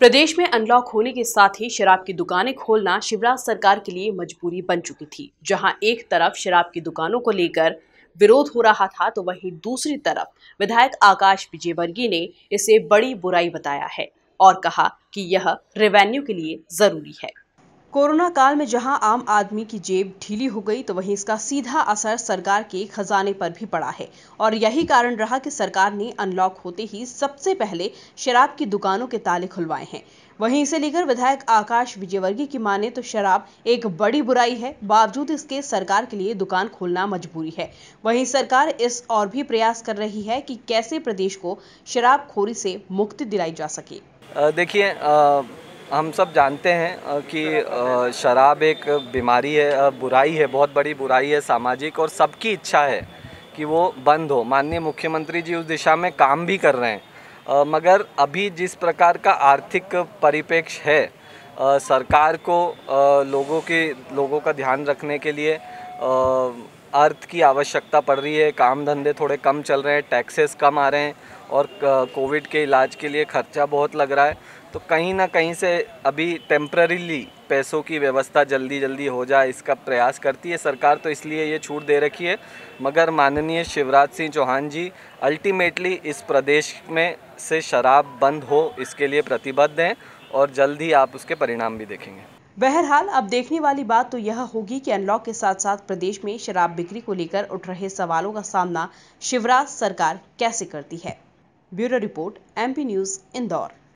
प्रदेश में अनलॉक होने के साथ ही शराब की दुकानें खोलना शिवराज सरकार के लिए मजबूरी बन चुकी थी जहां एक तरफ शराब की दुकानों को लेकर विरोध हो रहा था तो वहीं दूसरी तरफ विधायक आकाश विजयवर्गीय ने इसे बड़ी बुराई बताया है और कहा कि यह रेवेन्यू के लिए जरूरी है कोरोना काल में जहां आम आदमी की जेब ढीली हो गई तो वहीं इसका सीधा असर सरकार के खजाने पर भी पड़ा है और यही कारण रहा कि सरकार ने अनलॉक होते ही सबसे पहले शराब की दुकानों के ताले खुलवाए हैं वहीं इसे लेकर विधायक आकाश विजयवर्गीय की माने तो शराब एक बड़ी बुराई है बावजूद इसके सरकार के लिए दुकान खोलना मजबूरी है वहीं सरकार इस और भी प्रयास कर रही है कि कैसे प्रदेश को शराबखोरी से मुक्ति दिलाई जा सके देखिए हम सब जानते हैं कि शराब एक बीमारी है बुराई है बहुत बड़ी बुराई है सामाजिक और सबकी इच्छा है कि वो बंद हो माननीय मुख्यमंत्री जी उस दिशा में काम भी कर रहे हैं मगर अभी जिस प्रकार का आर्थिक परिपेक्ष है सरकार को लोगों के लोगों का ध्यान रखने के लिए अर्थ की आवश्यकता पड़ रही है काम धंधे थोड़े कम चल रहे हैं टैक्सेस कम आ रहे हैं और कोविड के इलाज के लिए खर्चा बहुत लग रहा है तो कहीं ना कहीं से अभी टेम्प्रेरीली पैसों की व्यवस्था जल्दी जल्दी हो जाए इसका प्रयास करती है सरकार तो इसलिए ये छूट दे रखी है मगर माननीय शिवराज सिंह चौहान जी अल्टीमेटली इस प्रदेश में से शराब बंद हो इसके लिए प्रतिबद्ध हैं और जल्द ही आप उसके परिणाम भी देखेंगे बहरहाल अब देखने वाली बात तो यह होगी कि अनलॉक के साथ साथ प्रदेश में शराब बिक्री को लेकर उठ रहे सवालों का सामना शिवराज सरकार कैसे करती है bureau report MP news Indore